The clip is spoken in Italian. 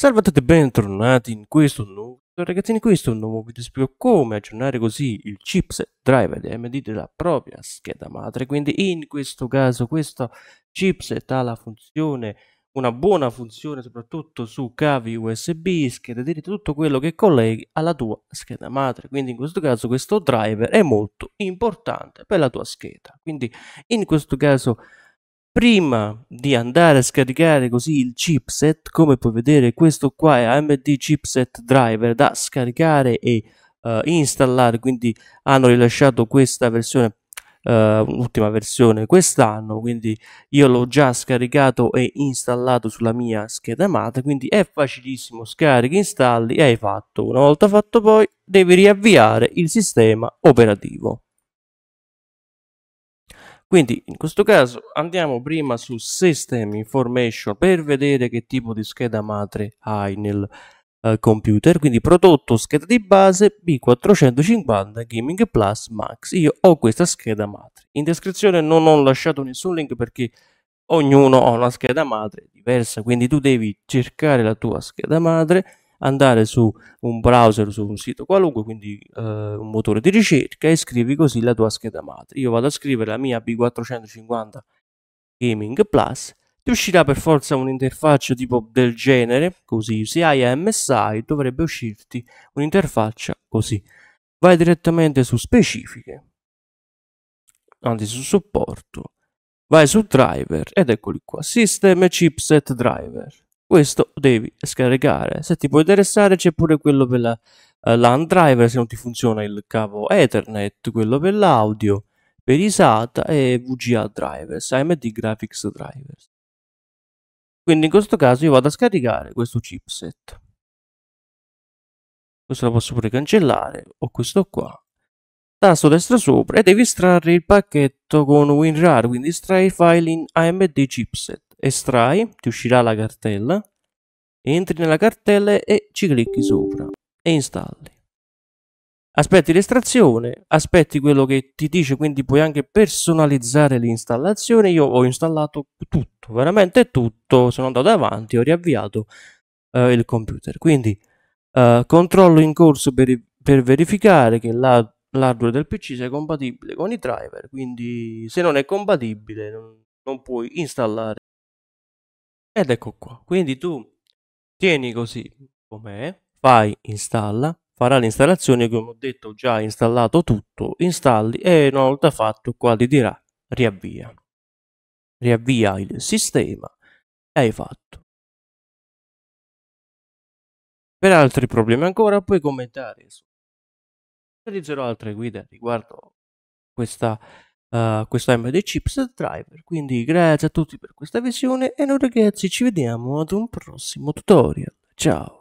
Salve a tutti e bentornati in questo nuovo ragazzi in questo nuovo video spiego come aggiornare così il chipset driver di AMD della propria scheda madre quindi in questo caso questo chipset ha la funzione una buona funzione soprattutto su cavi USB, scheda diritte, tutto quello che colleghi alla tua scheda madre quindi in questo caso questo driver è molto importante per la tua scheda quindi in questo caso prima di andare a scaricare così il chipset come puoi vedere questo qua è AMD chipset driver da scaricare e uh, installare quindi hanno rilasciato questa versione uh, ultima versione quest'anno quindi io l'ho già scaricato e installato sulla mia scheda madre quindi è facilissimo scarichi installi e hai fatto una volta fatto poi devi riavviare il sistema operativo quindi in questo caso andiamo prima su System Information per vedere che tipo di scheda madre hai nel eh, computer. Quindi prodotto scheda di base B450 Gaming Plus Max. Io ho questa scheda madre. In descrizione non ho lasciato nessun link perché ognuno ha una scheda madre diversa, quindi tu devi cercare la tua scheda madre andare su un browser, su un sito qualunque, quindi eh, un motore di ricerca e scrivi così la tua scheda madre. Io vado a scrivere la mia B450 Gaming Plus, ti uscirà per forza un'interfaccia tipo del genere, così se hai MSI dovrebbe uscirti un'interfaccia così. Vai direttamente su specifiche, anzi su supporto, vai su driver ed eccoli qua, system chipset driver questo devi scaricare. Se ti può interessare c'è pure quello per la uh, eh, LAN driver se non ti funziona il cavo Ethernet, quello per l'audio, per i SATA e VGA drivers, AMD Graphics drivers. Quindi in questo caso io vado a scaricare questo chipset. Questo lo posso pure cancellare, ho questo qua. Tasto destra sopra e devi estrarre il pacchetto con WinRAR, quindi estrai file in AMD chipset estrai, ti uscirà la cartella, entri nella cartella e ci clicchi sopra e installi. Aspetti l'estrazione, aspetti quello che ti dice, quindi puoi anche personalizzare l'installazione. Io ho installato tutto, veramente tutto, sono andato avanti, ho riavviato eh, il computer. Quindi eh, controllo in corso per, per verificare che la l'hardware del PC sia compatibile con i driver, quindi se non è compatibile non, non puoi installare ed ecco qua quindi tu tieni così com'è fai installa farà l'installazione come ho detto già installato tutto installi e una volta fatto qua ti dirà riavvia riavvia il sistema e hai fatto per altri problemi ancora puoi commentare realizzerò altre guide riguardo questa uh, questo AMD chipset driver. Quindi grazie a tutti per questa visione e noi ragazzi ci vediamo ad un prossimo tutorial. Ciao!